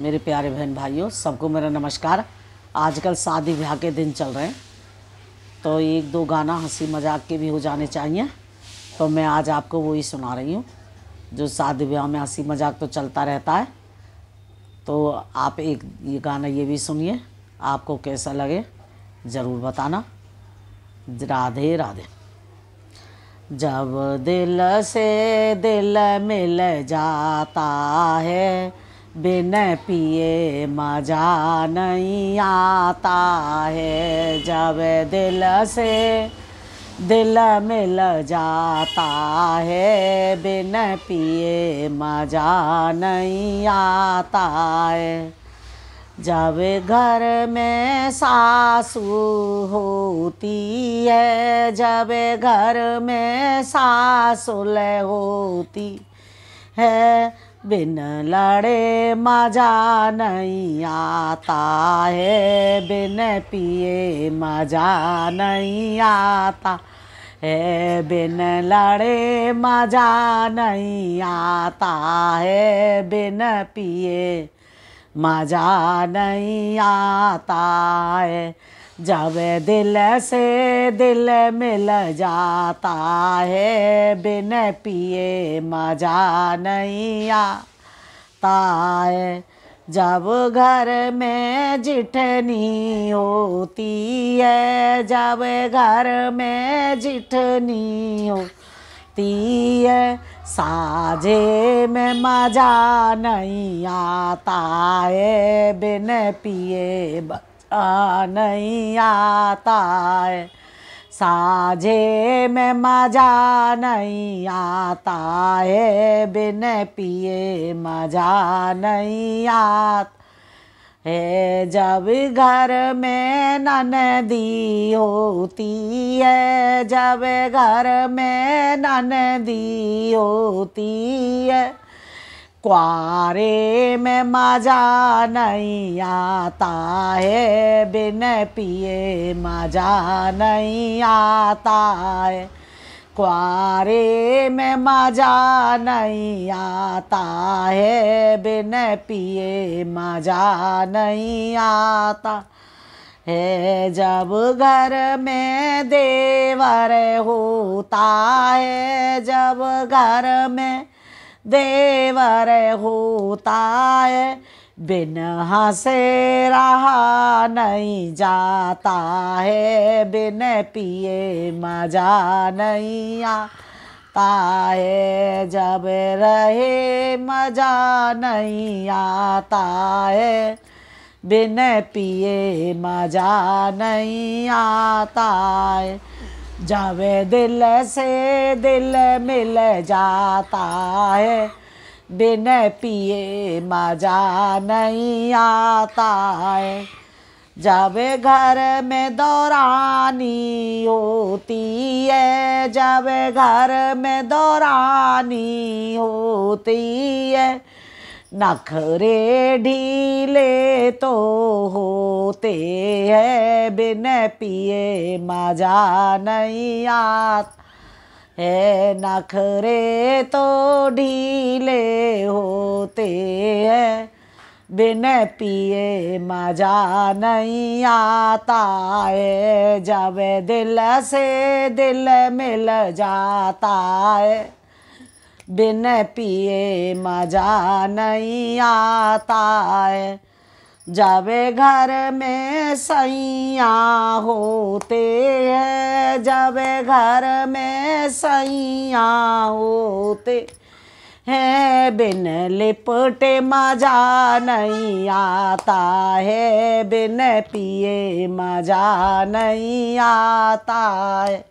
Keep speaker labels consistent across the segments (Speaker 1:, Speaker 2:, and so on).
Speaker 1: मेरे प्यारे बहन भाइयों सबको मेरा नमस्कार आजकल शादी ब्याह के दिन चल रहे हैं तो एक दो गाना हंसी मजाक के भी हो जाने चाहिए तो मैं आज आपको वही सुना रही हूँ जो शादी ब्याह में हंसी मजाक तो चलता रहता है तो आप एक ये गाना ये भी सुनिए आपको कैसा लगे ज़रूर बताना राधे राधे जब दिल से दिल मिल जाता है बिन पिए मजा नहीं आता है जब दिल से दिल मिल जाता है बिन पिए मजा नहीं आता है जब घर में सासू होती है जब घर में सासुल होती है बिन लड़े मजा नहीं आता है बिन पिए मजा नहीं आता है बिन लड़े मजा नहीं आता है बिन पिए मजा नहीं आता है जब दिल से दिल मिल जाता है बिन पिए मजा नहीं आता है जब घर में जिठनी होती है जब घर में जिठनी होती है साझे में मजा नहीं आता है बिन पिए नहीं आता है साझे में मजा नहीं आता है बिन पिए मजा नहीं आता हे जब घर में ननदी होती है जब घर में ननदी होती है क्वारे में मजा नहीं आता है बिन पिए मजा नहीं आता है क्वारे में मजा नहीं आता है बिन पिए मजा नहीं आता है जब घर में देवर होता है जब घर में देवर होता है बिन हंसे रहा नहीं जाता है बिन पिए मजा नहीं आता है जब रहे मजा नहीं आता है बिन पिए मजा नहीं आता है जावे दिल से दिल मिल जाता है बिन पिए मजा नहीं आता है जब घर में दौरानी होती है जब घर में दौरानी होती है नखरे ढीले तो होते हैं बिन पिए मजा नहीं आत है नखरे तो ढीले होते हैं बिन पिए मजा नहीं आता है जब दिल से दिल मिल जाता है बिन पिए मजा नहीं आता है जब घर में सैया होते हैं जब घर में सैया होते हैं बिन लिपटे मजा नहीं आता है बिन पिए मजा नहीं आता है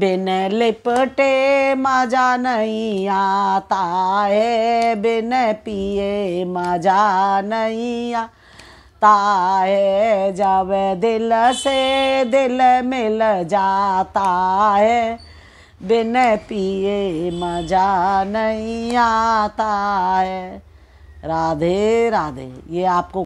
Speaker 1: बिन लिपटे मजा नहीं आता है बिन पिए मजा नहीं आता है जब दिल से दिल मिल जाता है बिन पिए मजा नहीं आता है राधे राधे ये आपको